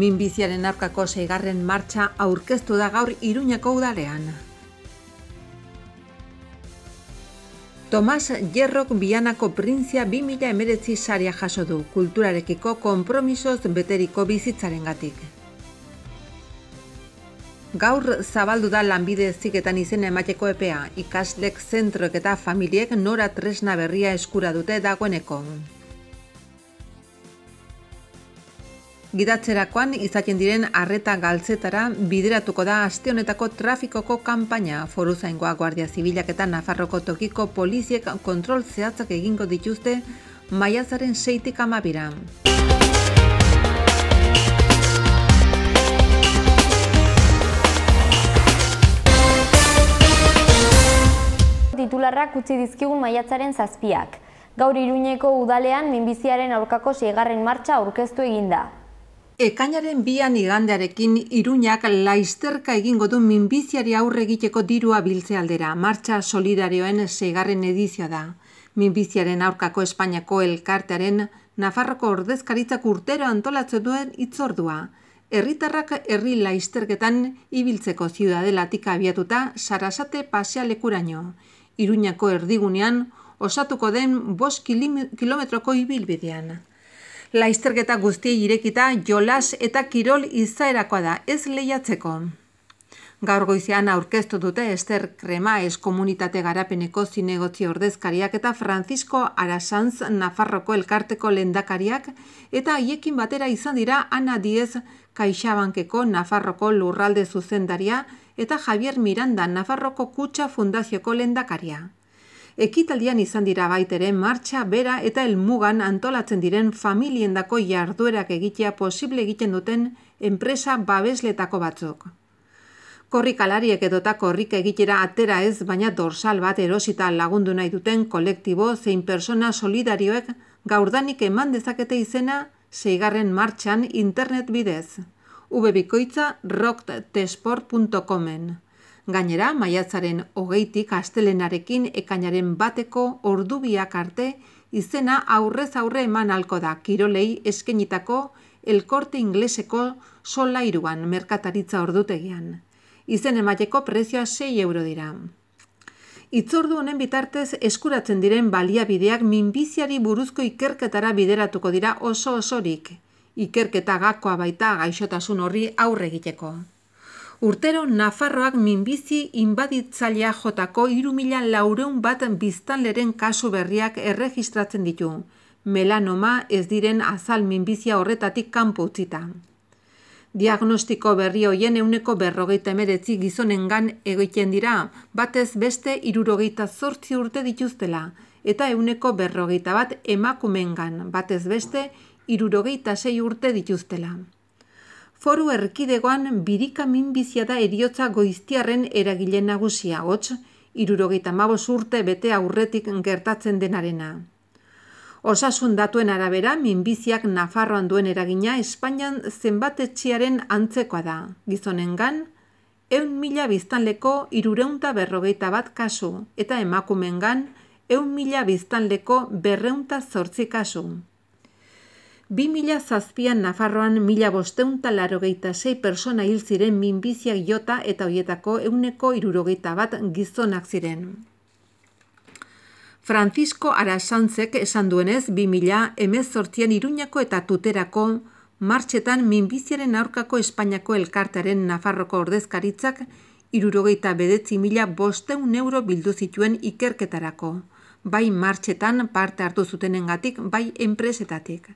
Minbiziaren arkako seigarren martxa aurkeztu da gaur iruñako udalean. Tomas Gerrok bianako printzia 2000 emeretzi saria jaso du, kulturarekiko konpromisoz beteriko bizitzaren gatik. Gaur zabaldu da lanbide ziketan izen emateko epea, ikaslek zentroek eta familiek nora tresna berria eskura dute dagoeneko. Gidatzerakoan izaten diren arreta galtzetara bideratuko da aste honetako trafikoko kanpaina Foruzaingoa Guardia Zibilak eta Nafarroko tokiko poliziek kontrol zehatzak egingo dituzte maiatzaren 6tik titularrak utzi dizkigun maiatzaren zazpiak. Gaur Iruñeko udalean minbiziaren aurkako seigarren martxa aurkeztu eginda. Ekainaren bian igandearekin iruñak laisterka egingo du minbiziari aurre egiteko dirua biltze aldera, martxa solidarioen segarren edizioa da. Minbiziaren aurkako Espainiako elkartearen Nafarroko ordezkaritzak urtero antolatze duen itzordua. Herritarrak herri laizterketan ibiltzeko ziudadelatik abiatuta sarasate pasealekuraino. Iruñako erdigunean osatuko den bost kilometroko ibilbidean laizterketa guztiei irekita jolas eta kirol izaerakoa da ez lehiatzeko. Gaur goizean aurkeztu dute Ester Krema ez komunitate garapeneko zinegotzi ordezkariak eta Francisco Arasanz Nafarroko elkarteko lendakariak eta haiekin batera izan dira Ana Diez Kaixabankeko Nafarroko lurralde zuzendaria eta Javier Miranda Nafarroko Kutsa Fundazioko lendakaria ekitaldian izan dira baitere martxa bera eta elmugan antolatzen diren familiendako jarduerak egitea posible egiten duten enpresa babesletako batzuk. Korrikalariek edota korrika egitera atera ez baina dorsal bat erosita lagundu nahi duten kolektibo zein persona solidarioek gaurdanik eman dezakete izena seigarren martxan internet bidez. ubebikoitza Gainera, maiatzaren hogeitik astelenarekin ekainaren bateko ordubiak arte izena aurrez aurre eman alko da kirolei eskenitako elkorte ingleseko solairuan merkataritza ordutegian. Izen emaileko prezioa 6 euro dira. Itzordu honen bitartez eskuratzen diren baliabideak minbiziari buruzko ikerketara bideratuko dira oso osorik. Ikerketa gakoa baita gaixotasun horri aurre egiteko. Urtero Nafarroak minbizi inbaditzalea jotako irumila laureun bat biztanleren kasu berriak erregistratzen ditu. Melanoma ez diren azal minbizia horretatik kanpo utzita. Diagnostiko berri hoien euneko berrogeita emeretzi gizonengan egoiten dira, batez beste irurogeita zortzi urte dituztela, eta euneko berrogeita bat emakumengan, batez beste irurogeita sei urte dituztela foru erkidegoan birika minbizia da eriotza goiztiarren eragile nagusia hotz, irurogeita mabos urte bete aurretik gertatzen denarena. Osasun datuen arabera, minbiziak Nafarroan duen eragina Espainian zenbatetxiaren antzekoa da. Gizonengan, eun mila biztanleko irureunta berrogeita bat kasu, eta emakumengan, eun mila biztanleko berreunta zortzi kasu. 2000 zazpian Nafarroan mila bosteun talaro sei persona hil ziren minbiziak jota eta hoietako euneko irurogeita bat gizonak ziren. Francisco Arasantzek esan duenez 2000 emezortzian iruñako eta tuterako martxetan minbiziaren aurkako Espainiako elkartaren Nafarroko ordezkaritzak irurogeita bedetzi mila bosteun euro bildu zituen ikerketarako, bai martxetan parte hartu zutenengatik, bai enpresetatik.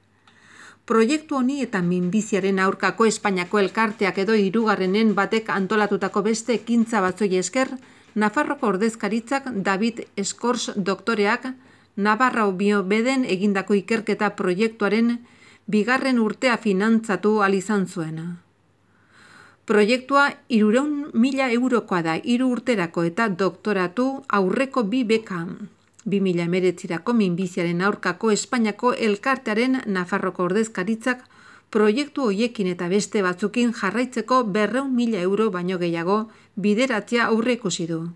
Proiektu honi eta minbiziaren aurkako Espainiako elkarteak edo hirugarrenen batek antolatutako beste ekintza batzoi esker, Nafarroko ordezkaritzak David Eskors doktoreak Navarrao beden egindako ikerketa proiektuaren bigarren urtea finantzatu alizan zuena. Proiektua irureun mila eurokoa da iru urterako eta doktoratu aurreko bi bekan. 2000 meretzirako minbiziaren aurkako Espainiako elkartearen Nafarroko ordezkaritzak proiektu hoiekin eta beste batzukin jarraitzeko berreun mila euro baino gehiago bideratzea ikusi du.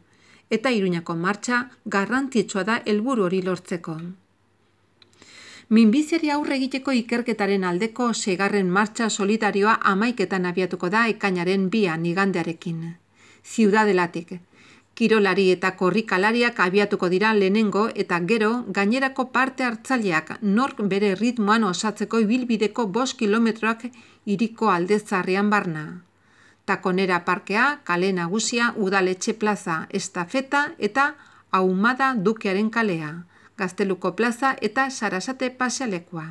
Eta iruñako martxa garrantzitsua da helburu hori lortzeko. Minbiziari aurre egiteko ikerketaren aldeko segarren martxa solitarioa amaiketan abiatuko da ekainaren bian igandearekin. Ziudadelatik, Kirolari eta korrikalariak abiatuko dira lehenengo eta gero gainerako parte hartzaileak nork bere ritmoan osatzeko ibilbideko bost kilometroak iriko aldezarrian barna. Takonera parkea, kale nagusia, udaletxe plaza, estafeta eta ahumada dukearen kalea, gazteluko plaza eta sarasate pasealekua.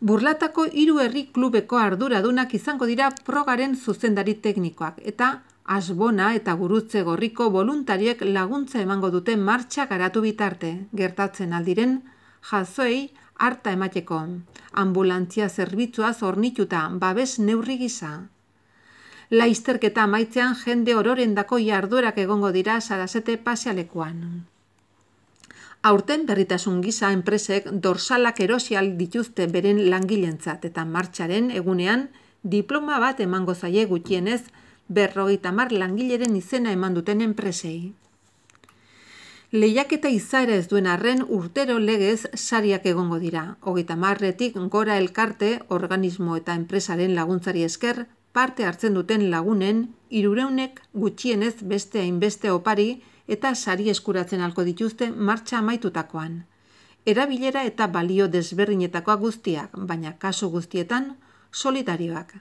Burlatako hiru herri klubeko arduradunak izango dira progaren zuzendari teknikoak eta Asbona eta gurutze gorriko voluntariek laguntza emango duten martxa garatu bitarte, gertatzen aldiren, jazoei harta emateko, ambulantzia zerbitzua zornituta, babes neurri gisa. Laizterketa maitzean jende ororen dako jarduerak egongo dira sarazete pasealekuan. Aurten berritasun gisa enpresek dorsalak erosial dituzte beren langilentzat eta martxaren egunean diploma bat emango zaie gutienez, berrogeita mar langileren izena eman duten enpresei. Lehiak eta izaera ez duen arren urtero legez sariak egongo dira. Hogeita marretik gora elkarte, organismo eta enpresaren laguntzari esker, parte hartzen duten lagunen, irureunek gutxienez beste hainbeste opari eta sari eskuratzen alko dituzte martxa amaitutakoan. Erabilera eta balio desberrinetakoa guztiak, baina kasu guztietan, solitarioak.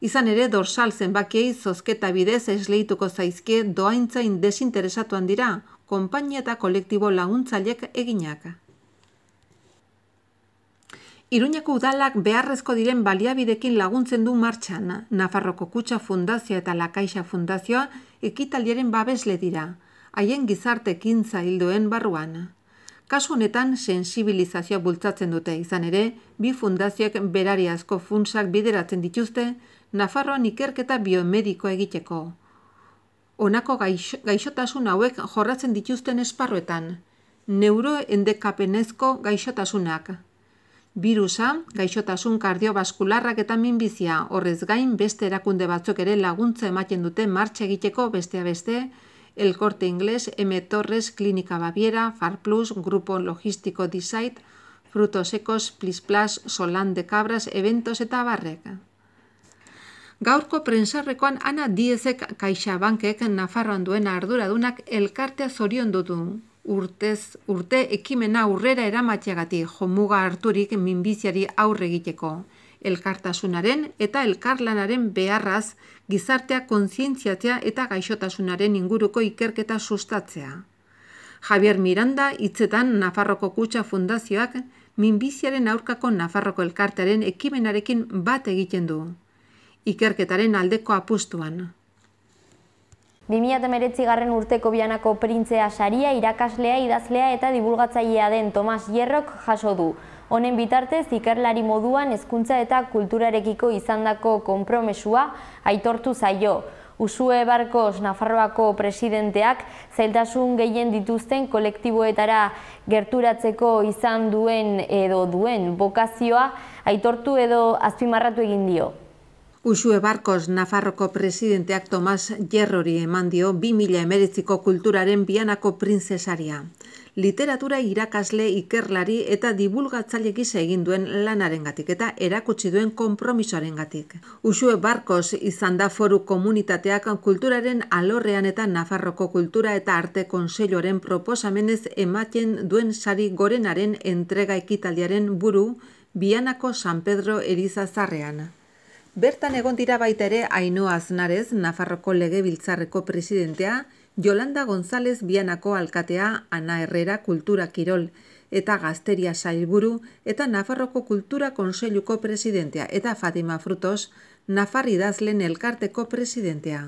Izan ere, dorsal zenbakiei, zozketa bidez esleituko zaizke doaintzain desinteresatuan dira, konpainia eta kolektibo laguntzailek eginak. Iruñako udalak beharrezko diren baliabidekin laguntzen du martxan, Nafarroko Kutsa Fundazioa eta Lakaixa Fundazioa ekitaliaren babesle dira, haien gizarte kintza hildoen barruan. Kasu honetan, sensibilizazioa bultzatzen dute izan ere, bi fundazioek berari asko funtsak bideratzen dituzte, Nafarroan ikerketa biomedikoa egiteko. Honako gaixotasun hauek jorratzen dituzten esparruetan, neuroendekapenezko gaixotasunak. Birusa, gaixotasun kardiobaskularrak eta minbizia, horrez gain beste erakunde batzuk ere laguntza ematen dute martxe egiteko bestea beste, El Corte Inglés, M. Torres, Klinika Baviera, Farplus, Grupo Logistiko Dizait, Frutosekos, Plisplas, Solan de Cabras, Eventos eta Barreka. Gaurko prensarrekoan ana diezek kaixa bankek Nafarroan duena arduradunak elkartea zorion dutu. Urtez, urte ekimena aurrera eramatxegati jomuga harturik minbiziari aurre egiteko. Elkartasunaren eta elkarlanaren beharraz gizartea kontzientziatzea eta gaixotasunaren inguruko ikerketa sustatzea. Javier Miranda hitzetan Nafarroko Kutxa Fundazioak minbiziaren aurkako Nafarroko elkartearen ekimenarekin bat egiten du ikerketaren aldeko apustuan. 2008 garren urteko bianako printzea saria, irakaslea, idazlea eta dibulgatzailea den Tomas Hierrok jaso du. Honen bitartez, ikerlari moduan ezkuntza eta kulturarekiko izandako konpromesua aitortu zaio. Usue Barkos Nafarroako presidenteak zeltasun gehien dituzten kolektiboetara gerturatzeko izan duen edo duen bokazioa aitortu edo azpimarratu egin dio. Usue Barkos Nafarroko presidenteak Tomas Gerrori eman dio 2000 emeritziko kulturaren bianako prinsesaria. Literatura irakasle ikerlari eta dibulgatzaile gisa egin duen lanarengatik eta erakutsi duen konpromisoarengatik. Usue Barkos izan da Foru Komunitateak kulturaren alorrean eta Nafarroko kultura eta arte kontseilloren proposamenez ematen duen sari gorenaren entrega ekitaldiaren buru Bianako San Pedro Eriza Bertan egon dira baita ere Aino Aznarez, Nafarroko legebiltzarreko presidentea, Jolanda González Bianako alkatea Ana Herrera Kultura Kirol, eta Gazteria Sailburu, eta Nafarroko Kultura Konseiluko presidentea, eta Fatima Frutos, Nafar idazlen elkarteko presidentea.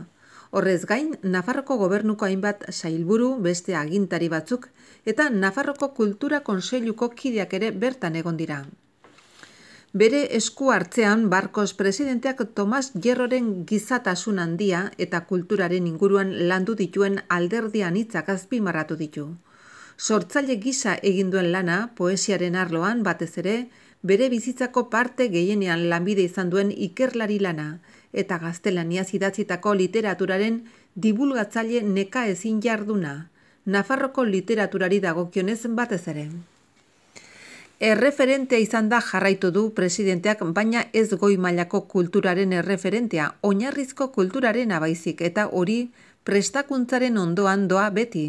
Horrez gain, Nafarroko gobernuko hainbat sailburu beste agintari batzuk, eta Nafarroko Kultura Konseiluko kideak ere bertan egon dira bere esku hartzean Barkos presidenteak Tomas Gerroren gizatasun handia eta kulturaren inguruan landu dituen alderdian hitzak azpimarratu ditu. Sortzaile gisa egin duen lana poesiaren arloan batez ere bere bizitzako parte gehienean lanbide izan duen ikerlari lana eta gaztelaniaz idatzitako literaturaren dibulgatzaile neka ezin jarduna, Nafarroko literaturari dagokionez batez ere. Erreferentea izan da jarraitu du presidenteak, baina ez goi mailako kulturaren erreferentea, oinarrizko kulturaren abaizik eta hori prestakuntzaren ondoan doa beti.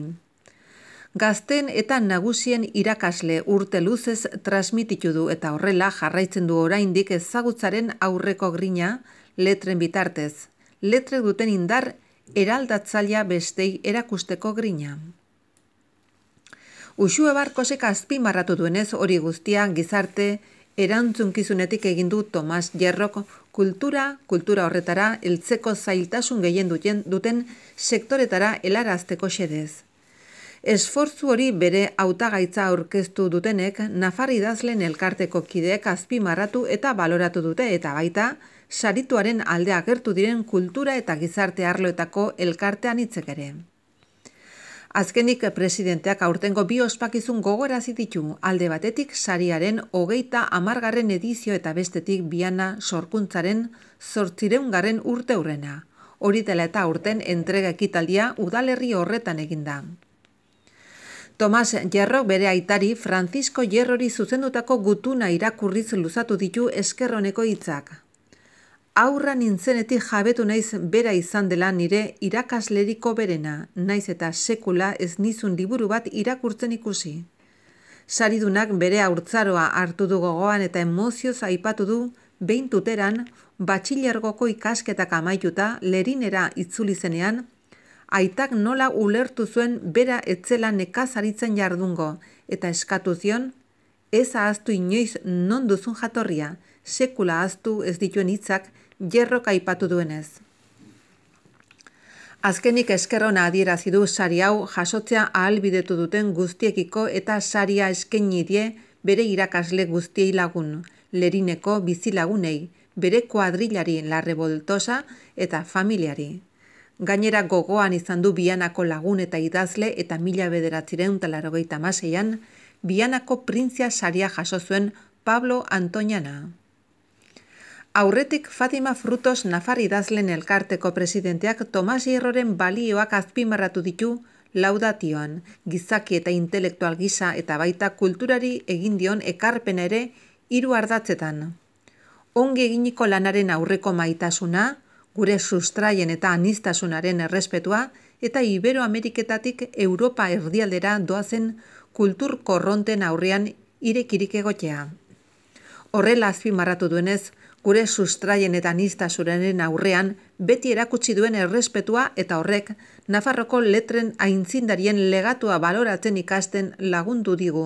Gazten eta nagusien irakasle urte luzez transmititu du eta horrela jarraitzen du oraindik ezagutzaren aurreko grina letren bitartez. Letre duten indar eraldatzailea bestei erakusteko grina. Uxue barkosek azpimarratu duenez hori guztia gizarte erantzunkizunetik egin du Tomas Jerrok kultura, kultura horretara heltzeko zailtasun gehien duten, duten sektoretara helarazteko xedez. Esfortzu hori bere hautagaitza aurkeztu dutenek Nafar idazlen elkarteko kideek azpimarratu eta baloratu dute eta baita sarituaren alde agertu diren kultura eta gizarte arloetako elkartean hitzek Azkenik presidenteak aurtengo bi ospakizun gogorazi ditun alde batetik sariaren hogeita hamargarren edizio eta bestetik biana sorkuntzaren zortzireungarren urte Hori dela eta aurten entrega ekitaldia udalerri horretan egin da. Tomas Jerro bere aitari Francisco Jerrori zuzendutako gutuna irakurriz luzatu ditu eskerroneko hitzak aurra nintzenetik jabetu naiz bera izan dela nire irakasleriko berena, naiz eta sekula ez nizun liburu bat irakurtzen ikusi. Saridunak bere aurtzaroa hartu du gogoan eta emozioz aipatu du, behintuteran, batxilergoko ikasketak amaituta lerinera itzuli zenean, aitak nola ulertu zuen bera etzela nekazaritzen jardungo, eta eskatu zion, ez ahaztu inoiz non duzun jatorria, sekula ahaztu ez dituen hitzak jerrok aipatu duenez. Azkenik eskerrona adierazi du sari hau jasotzea ahalbidetu duten guztiekiko eta saria eskaini die bere irakasle guztiei lagun, lerineko bizilagunei, bere kuadrilari larreboltosa eta familiari. Gainera gogoan izan du bianako lagun eta idazle eta mila bederatziren talarrogeita maseian, bianako printzia saria jaso zuen Pablo Antoñana. Aurretik Fatima Frutos Nafar idazlen elkarteko presidenteak Tomas Hierroren balioak azpimarratu ditu laudatioan, gizaki eta intelektual gisa eta baita kulturari egin dion ekarpen ere hiru ardatzetan. Ongi eginiko lanaren aurreko maitasuna, gure sustraien eta anistasunaren errespetua eta Iberoameriketatik Europa erdialdera doazen kultur korronten aurrean irekirik egotea. Horrela azpimarratu marratu duenez, gure sustraien eta nizta zurenen aurrean, beti erakutsi duen errespetua eta horrek, Nafarroko letren aintzindarien legatua baloratzen ikasten lagundu digu.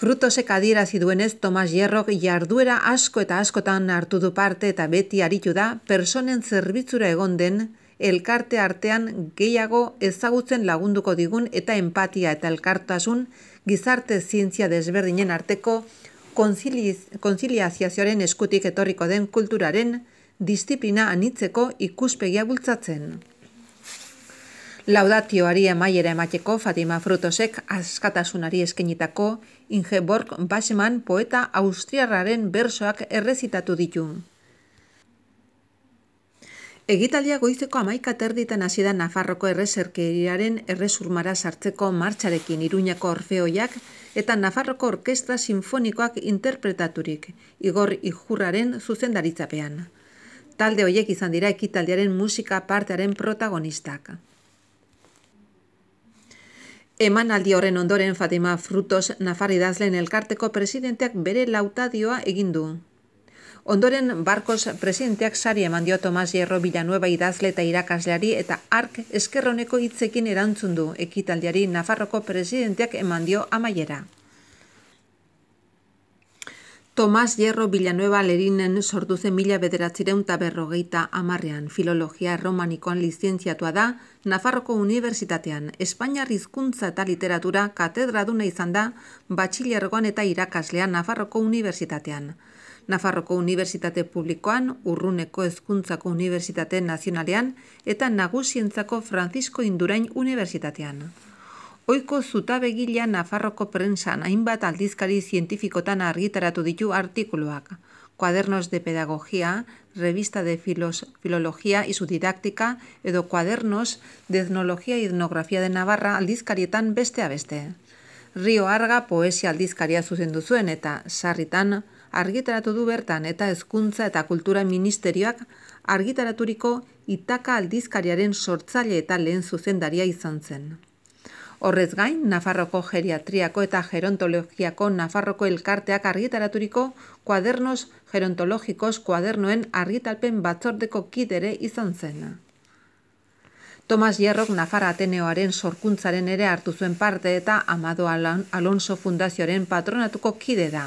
Frutosek adierazi duenez Tomas Jerrok jarduera asko eta askotan hartu du parte eta beti aritu da personen zerbitzura egon den elkarte artean gehiago ezagutzen lagunduko digun eta empatia eta elkartasun gizarte zientzia desberdinen arteko konziliaziazioaren eskutik etorriko den kulturaren disiplina anitzeko ikuspegia bultzatzen. Laudatioari emaiera emateko Fatima Frutosek askatasunari eskenitako Ingeborg Baseman poeta austriarraren bersoak errezitatu ditu. Egitalia goizeko amaika terditan azidan Nafarroko errezerkeriaren errezurmara sartzeko martxarekin Iruñako Orfeoiak eta Nafarroko Orkestra Sinfonikoak interpretaturik, Igor Ijurraren zuzendaritzapean. Talde horiek izan dira ekitaldiaren musika partearen protagonistak. Eman aldi horren ondoren Fatima Frutos Nafarri dazlen elkarteko presidenteak bere lautadioa egin du. Ondoren, Barkos presidenteak sari eman dio Tomas Jero Bilanueba idazle eta irakasleari eta ark eskerroneko hitzekin erantzun du ekitaldiari Nafarroko presidenteak eman dio amaiera. Tomas Jero Villanueva lerinen sortu mila bederatzireun berrogeita amarrean filologia romanikoan lizientziatua da, Nafarroko Unibertsitatean, Espainia Rizkuntza eta Literatura katedraduna izan da, batxilergoan eta irakaslea Nafarroko Unibertsitatean. Nafarroko Unibertsitate Publikoan, Urruneko Hezkuntzako Unibertsitate Nazionalean eta Nagusientzako Francisco Indurain Unibertsitatean. Oiko zutabegila Nafarroko prensan hainbat aldizkari zientifikotan argitaratu ditu artikuluak. Cuadernos de pedagogía, Revista de filos, Filología y su Didáctica, edo Cuadernos de Etnología y Etnografía de Navarra, aldizkarietan beste a beste. Río Arga, poesia aldizkaria zuzendu zuen eta sarritan, argitaratu du bertan eta hezkuntza eta kultura ministerioak argitaraturiko itaka aldizkariaren sortzaile eta lehen zuzendaria izan zen. Horrez gain, Nafarroko geriatriako eta gerontologiako Nafarroko elkarteak argitaraturiko kuadernos gerontologikos kuadernoen argitalpen batzordeko kidere izan zen. Tomas Jerrok Nafar Ateneoaren sorkuntzaren ere hartu zuen parte eta Amado Alonso Fundazioaren patronatuko kide da.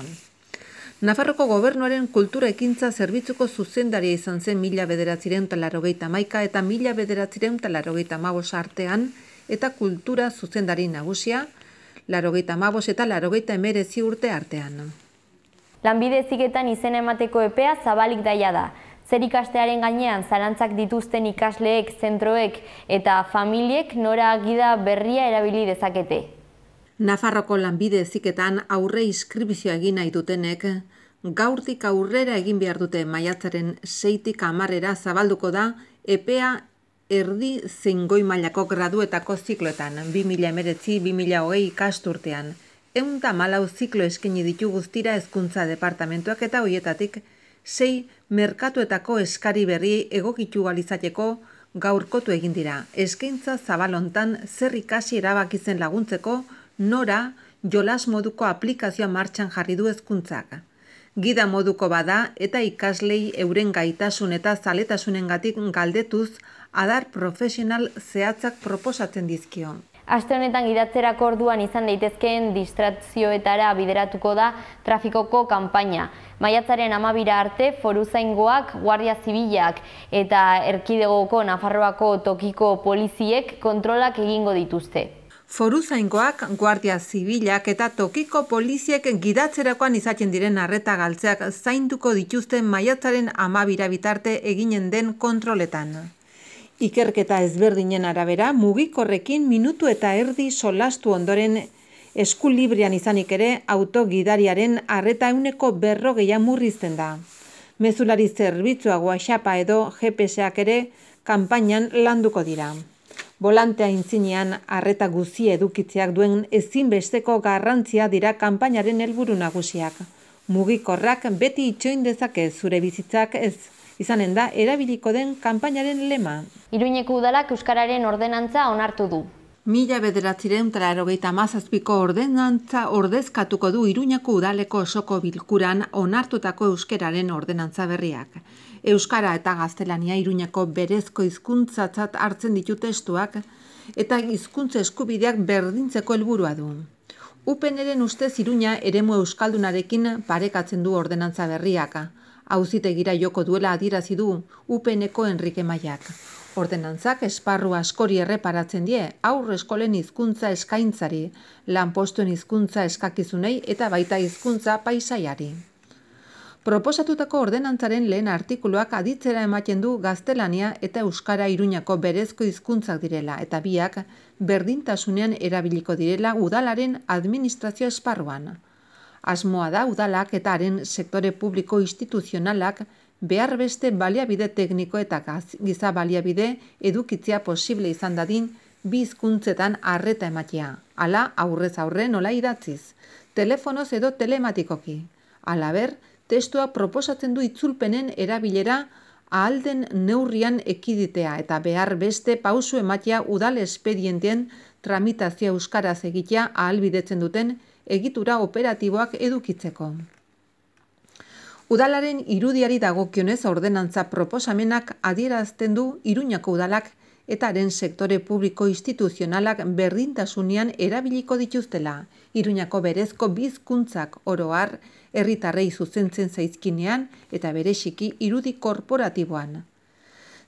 Nafarroko gobernuaren kultura ekintza zerbitzuko zuzendaria izan zen mila bederatziren talarrogeita maika eta mila bederatziren talarrogeita magos artean eta kultura zuzendari nagusia, larrogeita magos eta larrogeita emerezi urte artean. Lanbide ziketan izen emateko epea zabalik daia da. Zer ikastearen gainean zarantzak dituzten ikasleek, zentroek eta familiek nora agida berria erabili dezakete. Nafarroko lanbide eziketan aurre iskribizioa egin nahi dutenek, gaurtik aurrera egin behar dute maiatzaren seitik amarrera zabalduko da EPEA erdi zengoi mailako graduetako zikloetan, 2000 meretzi, 2000 hogei kasturtean. Eunda malau ziklo eskeni ditu guztira ezkuntza departamentuak eta hoietatik, sei merkatuetako eskari berri egokitu galizateko gaurkotu egin dira. Eskaintza zabalontan zer ikasi zen laguntzeko nora jolas moduko aplikazioa martxan jarri du ezkuntzak. Gida moduko bada eta ikaslei euren gaitasun eta zaletasunengatik galdetuz adar profesional zehatzak proposatzen dizkion. Aste honetan gidatzerako orduan izan daitezkeen distrazioetara bideratuko da trafikoko kanpaina. Maiatzaren amabira arte foruzaingoak, guardia zibilak eta erkidegoko Nafarroako tokiko poliziek kontrolak egingo dituzte foru guardia zibilak eta tokiko poliziek gidatzerakoan izatzen diren arreta galtzeak zainduko dituzten maiatzaren amabira bitarte eginen den kontroletan. Ikerketa ezberdinen arabera, mugikorrekin minutu eta erdi solastu ondoren eskulibrian izanik ere autogidariaren arreta euneko berrogeia murrizten da. Mezulari zerbitzua xapa edo GPSak ere kanpainan landuko dira. Bolantea intzinean harreta guzi edukitzeak duen ezinbesteko garrantzia dira kanpainaren helburu nagusiak. Mugikorrak beti itxoin dezake zure bizitzak ez izanen da erabiliko den kanpainaren lema. Iruñeko udalak Euskararen ordenantza onartu du. Mila bederatziren traerogeita mazazpiko ordenantza ordezkatuko du Iruñako udaleko osoko bilkuran onartutako Euskararen ordenantza berriak euskara eta gaztelania iruñako berezko hizkuntzatzat hartzen ditu testuak eta hizkuntza eskubideak berdintzeko helburua du. Upeneren ustez iruña eremu euskaldunarekin parekatzen du ordenantza berriaka. Hauzite gira joko duela adirazi du Upeneko Enrique Maiak. Ordenantzak esparru askori erreparatzen die aurre eskolen hizkuntza eskaintzari, lanpostuen hizkuntza eskakizunei eta baita hizkuntza paisaiari proposatutako ordenantzaren lehen artikuluak aditzera ematen du gaztelania eta euskara iruñako berezko hizkuntzak direla eta biak berdintasunean erabiliko direla udalaren administrazio esparruan. Asmoa da udalak eta haren sektore publiko instituzionalak behar beste baliabide tekniko eta giza baliabide edukitzea posible izan dadin bizkuntzetan harreta ematea. Hala aurrez aurre nola idatziz, telefonoz edo telematikoki. Alaber, testua proposatzen du itzulpenen erabilera ahalden neurrian ekiditea eta behar beste pauzu ematea udal espedienten tramitazia euskaraz egitea ahalbidetzen duten egitura operatiboak edukitzeko. Udalaren irudiari dagokionez ordenantza proposamenak adierazten du iruñako udalak ...etaren sektore publiko instituzionalak berdintasunean erabiliko dituztela. Iruñako berezko bizkuntzak oroar, herritarrei zuzentzen zaizkinean eta bereziki irudi korporatiboan.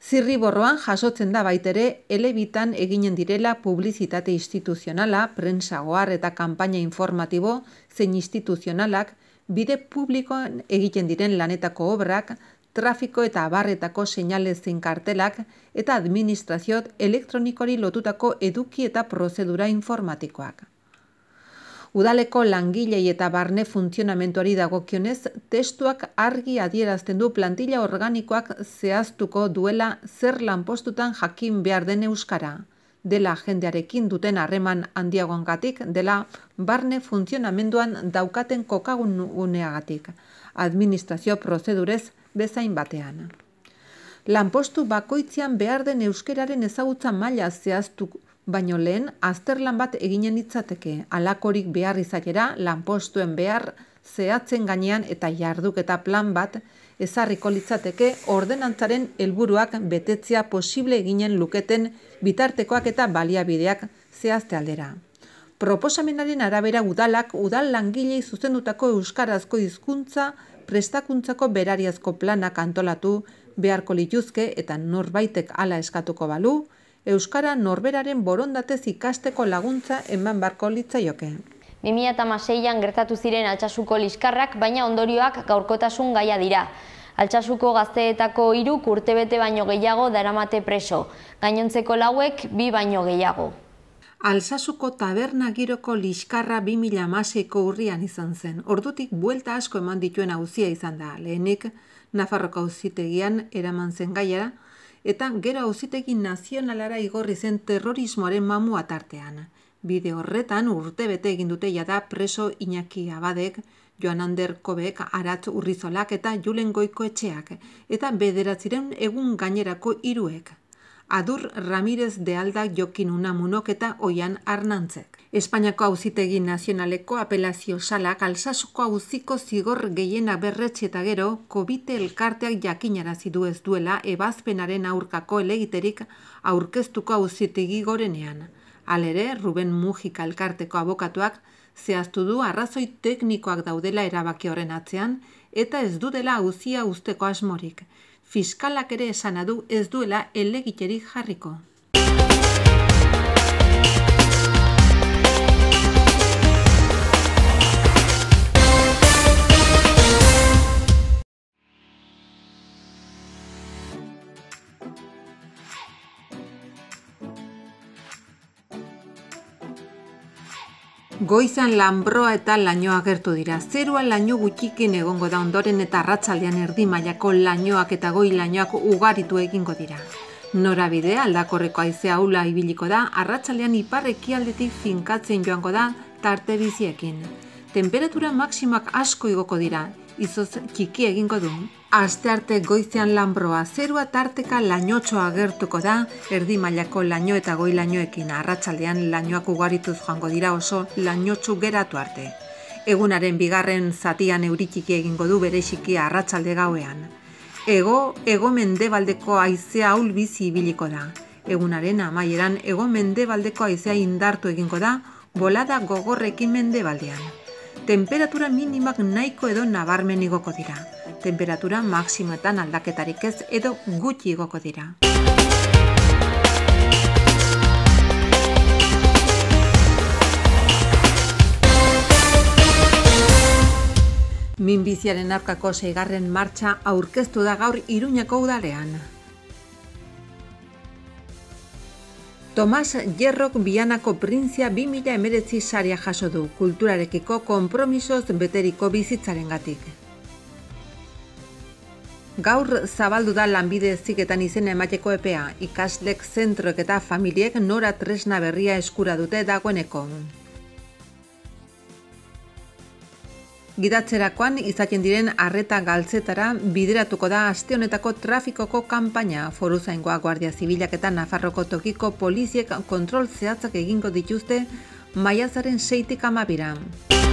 Zirriborroan jasotzen da baitere elebitan eginen direla publizitate instituzionala, prentsagoar eta kanpaina informatibo zein instituzionalak bide publikoan egiten diren lanetako obrak, trafiko eta abarretako seinale zein kartelak eta administraziot elektronikori lotutako eduki eta prozedura informatikoak. Udaleko langilei eta barne funtzionamentuari dagokionez, testuak argi adierazten du plantilla organikoak zehaztuko duela zer lanpostutan jakin behar den euskara. Dela jendearekin duten harreman handiagoengatik dela barne funtzionamenduan daukaten kokagun Administrazio prozedurez bezain batean. Lanpostu bakoitzean behar den euskeraren ezagutza maila zehaztuko baino lehen azterlan bat eginen ditzateke alakorik behar izatera lanpostuen behar zehatzen gainean eta jarduketa plan bat ezarriko litzateke ordenantzaren helburuak betetzea posible eginen luketen bitartekoak eta baliabideak zehazte aldera. Proposamenaren arabera udalak udal langilei zuzendutako euskarazko hizkuntza prestakuntzako berariazko planak antolatu beharko lituzke eta norbaitek ala eskatuko balu, Euskara norberaren borondatez ikasteko laguntza eman barko litzaioke. 2006an gertatu ziren altsasuko liskarrak, baina ondorioak gaurkotasun gaia dira. Altxasuko gazteetako iruk urtebete baino gehiago daramate preso, gainontzeko lauek bi baino gehiago. Alsasuko taberna giroko liskarra 2000 ko urrian izan zen, ordutik buelta asko eman dituen hauzia izan da, lehenik, Nafarroko uzitegian eraman zen gaiara, eta gero auzitegi nazionalara igorri zen terrorismoaren mamu atartean. Bide horretan urte bete egin dute jada preso Iñaki badek, Joan Ander Kobek, Aratz Urrizolak eta Julen Goiko Etxeak, eta bederatziren egun gainerako iruek. Adur Ramirez de Alda Jokin Unamunok eta Oian Arnantzek. Espainiako auzitegi nazionaleko apelazio salak alsasuko auziko zigor gehiena berretxe eta gero COVID elkarteak jakinarazi du ez duela ebazpenaren aurkako elegiterik aurkeztuko auzitegi gorenean. Alere, Ruben Mujika elkarteko abokatuak zehaztu du arrazoi teknikoak daudela erabaki horren atzean eta ez dudela auzia usteko asmorik fiskalak ere esana du ez duela elegiterik jarriko Goizan lanbroa eta laino gertu dira. Zerua laino gutxikin egongo da ondoren eta ratzaldean erdi mailako lainoak eta goi lainoak ugaritu egingo dira. Norabidea aldakorreko aizea ula ibiliko da, arratsalean iparreki aldetik finkatzen joango da tarte biziekin. Temperatura maksimak asko igoko dira, izoz kiki egingo du. Aste arte goizean lanbroa zerua tarteka lainotxo agertuko da, erdi mailako laino eta goi lainoekin arratsaldean lainoak ugarituz joango dira oso lainotxu geratu arte. Egunaren bigarren zatian euritxiki egingo du bereixiki arratsalde gauean. Ego, ego mendebaldeko aizea hul bizi ibiliko da. Egunaren amaieran ego mendebaldeko aizea indartu egingo da, bolada gogorrekin mendebaldean. baldean. Temperatura minimak nahiko edo nabarmen igoko dira. Temperatura maksimetan aldaketarik ez edo gutxi igoko dira. Minbiziaren arkako seigarren martxa aurkeztu da gaur iruñako udalean. Tomas Jerrok Bianako Printzia 2000 emeretzi saria jaso du, kulturarekiko konpromisoz beteriko bizitzaren Gaur zabaldu da lanbide ziketan izen emateko epea, ikaslek zentroek eta familiek nora tresna berria eskura dute dagoeneko. Gidatzerakoan izaten diren arreta galtzetara bideratuko da aste honetako trafikoko kanpaina foruzaingoa Guardia Zibilak eta Nafarroko tokiko poliziek kontrol zehatzak egingo dituzte maiatzaren seitik amabiran.